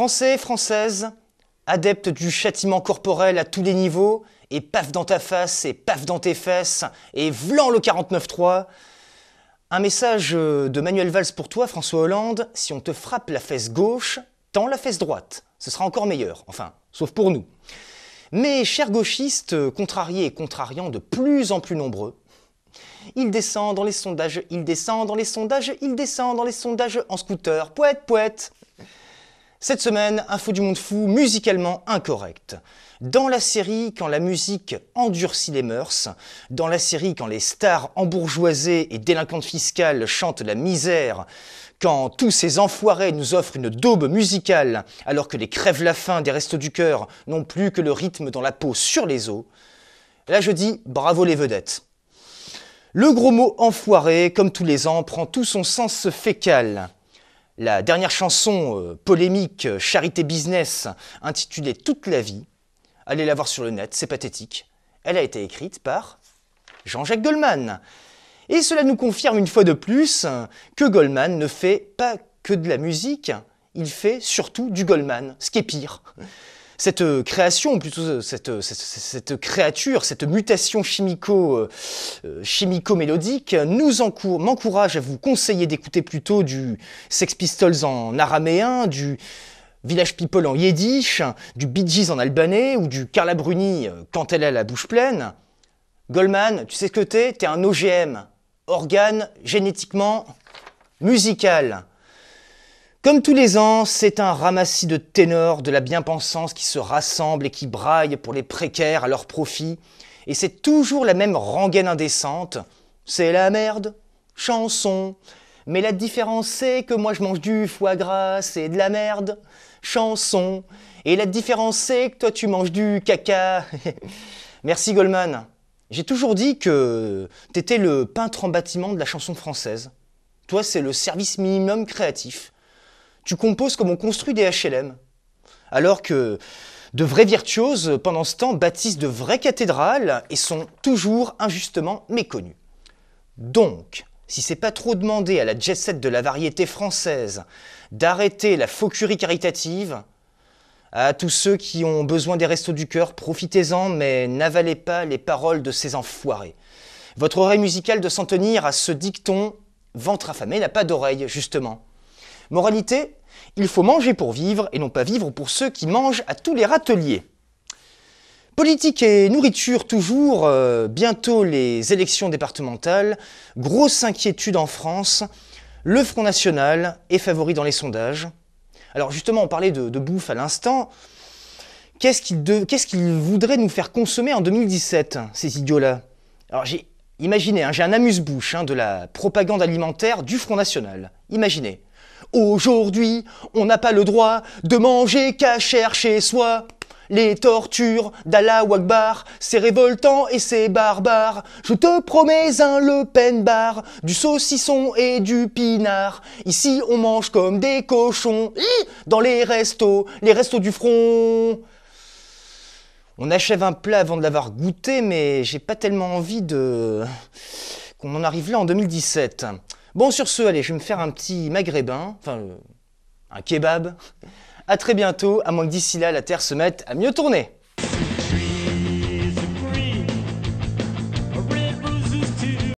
Français, Françaises, adeptes du châtiment corporel à tous les niveaux, et paf dans ta face, et paf dans tes fesses, et vlan le 49.3. Un message euh, de Manuel Valls pour toi, François Hollande, si on te frappe la fesse gauche, tends la fesse droite. Ce sera encore meilleur, enfin, sauf pour nous. Mais chers gauchistes, euh, contrariés et contrariants de plus en plus nombreux, il descend dans les sondages, il descend dans les sondages, il descend dans les sondages en scooter, poète, poète. Cette semaine, info du monde fou musicalement incorrect. Dans la série Quand la musique endurcit les mœurs, dans la série Quand les stars embourgeoisées et délinquantes fiscales chantent la misère, quand tous ces enfoirés nous offrent une daube musicale alors que les crèves la faim des restes du cœur n'ont plus que le rythme dans la peau sur les os, là je dis bravo les vedettes. Le gros mot enfoiré, comme tous les ans, prend tout son sens fécal la dernière chanson euh, polémique euh, Charité Business intitulée Toute la vie. Allez la voir sur le net, c'est pathétique. Elle a été écrite par Jean-Jacques Goldman. Et cela nous confirme une fois de plus que Goldman ne fait pas que de la musique, il fait surtout du Goldman, ce qui est pire cette euh, création, plutôt euh, euh, cette, cette, créature, cette mutation chimico-mélodique, m'encourage à vous conseiller d'écouter plutôt du Sex Pistols en araméen, du Village People en yiddish, du Bee Gees en albanais ou du Carla Bruni quand elle a la bouche pleine. Goldman, tu sais ce que t'es T'es un OGM, organe génétiquement musical. Comme tous les ans, c'est un ramassis de ténors de la bien-pensance qui se rassemble et qui braille pour les précaires à leur profit. Et c'est toujours la même rengaine indécente. C'est la merde, chanson. Mais la différence, c'est que moi je mange du foie gras, c'est de la merde, chanson. Et la différence, c'est que toi tu manges du caca. Merci Goldman. J'ai toujours dit que t'étais le peintre en bâtiment de la chanson française. Toi, c'est le service minimum créatif. Tu composes comme on construit des HLM. Alors que de vraies virtuoses, pendant ce temps, bâtissent de vraies cathédrales et sont toujours injustement méconnues. Donc, si c'est pas trop demandé à la jet set de la variété française d'arrêter la faux caritative, à tous ceux qui ont besoin des restos du cœur, profitez-en, mais n'avalez pas les paroles de ces enfoirés. Votre oreille musicale de s'en tenir à ce dicton, ventre affamé n'a pas d'oreille, justement. Moralité, il faut manger pour vivre et non pas vivre pour ceux qui mangent à tous les râteliers. Politique et nourriture toujours, euh, bientôt les élections départementales, grosse inquiétude en France, le Front National est favori dans les sondages. Alors justement, on parlait de, bouffe à l'instant. Qu'est-ce qu'ils voudraient nous faire consommer en 2017, ces idiots-là Alors j'ai, imaginez, hein, j'ai un amuse-bouche hein, de la propagande alimentaire du Front National. Imaginez, Aujourd'hui, on n'a pas le droit de manger qu'à chez soi. Les tortures d'Allah Wagbar, c'est révoltant et c'est barbare. Je te promets un Le Pen bar, du saucisson et du pinard. Ici, on mange comme des cochons, dans les restos, les restos du front. On achève un plat avant de l'avoir goûté, mais j'ai pas tellement envie de. qu'on en arrive là en 2017. Bon, sur ce, allez, je vais me faire un petit maghrébin, enfin, euh, un kebab. À très bientôt, à moins que d'ici là, la Terre se mette à mieux tourner.